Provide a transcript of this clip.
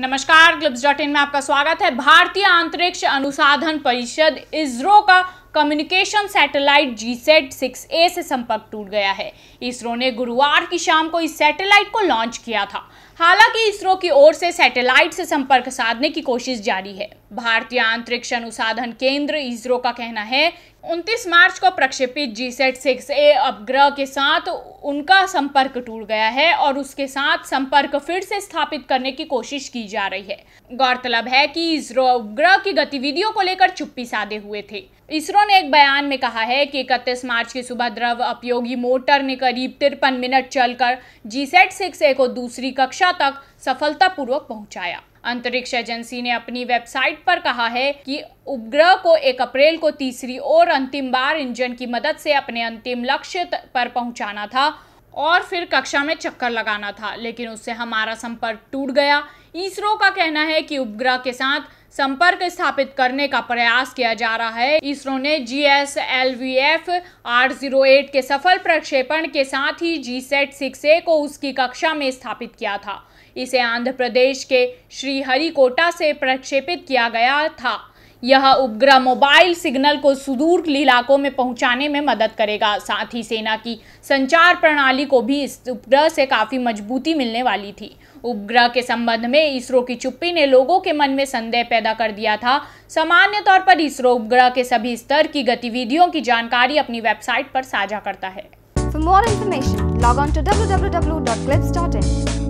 नमस्कार ग्लिप्स dot in में आपका स्वागत है भारतीय अंतरिक्ष अनुसाधन परिषद इसरो का communication satellite G SAT six A से संपर्क टूट गया है इसरो ने गुरुवार की शाम को इस सैटेलाइट को लॉन्च किया था हालांकि इसरो की ओर से सैटेलाइट से संपर्क साधने की कोशिश जारी है भारतीय अंतरिक्ष अनुसाधन केंद्र इसरो का कहना है 29 मार्च को प्रक्षेपित जी सेट सिक्स ए उपग्रह के साथ उनका संपर्क टूट गया है और उसके साथ संपर्क फिर से स्थापित करने की कोशिश की जा रही है गौरतलब है कि इसरो उपग्रह की गतिविधियों को लेकर चुप्पी साधे हुए थे इसरो ने एक बयान में कहा है कि इकतीस मार्च की सुबह द्रव उपयोगी मोटर ने करीब तिरपन मिनट चलकर जी सेट सिक्स ए को दूसरी कक्षा तक सफलतापूर्वक पहुंचाया अंतरिक्ष एजेंसी ने अपनी वेबसाइट पर कहा है कि उपग्रह को 1 अप्रैल को तीसरी और अंतिम बार इंजन की मदद से अपने अंतिम लक्ष्य पर पहुंचाना था और फिर कक्षा में चक्कर लगाना था लेकिन उससे हमारा संपर्क टूट गया इसरो का कहना है कि उपग्रह के साथ संपर्क स्थापित करने का प्रयास किया जा रहा है इसरो ने G S L V F आठ जीरो एट के सफल प्रक्षेपण के साथ ही जी सेट सिक्स ए को उसकी कक्षा में स्थापित किया था इसे आंध्र प्रदेश के श्रीहरिकोटा से प्रक्षेपित किया गया था यह उपग्रह मोबाइल सिग्नल को सुदूर इलाकों में पहुंचाने में मदद करेगा साथ ही सेना की संचार प्रणाली को भी इस उपग्रह से काफ़ी मजबूती मिलने वाली थी उपग्रह के संबंध में इसरो की चुप्पी ने लोगों के मन में संदेह पैदा कर दिया था सामान्य तौर पर इसरो उपग्रह के सभी स्तर की गतिविधियों की जानकारी अपनी वेबसाइट पर साझा करता है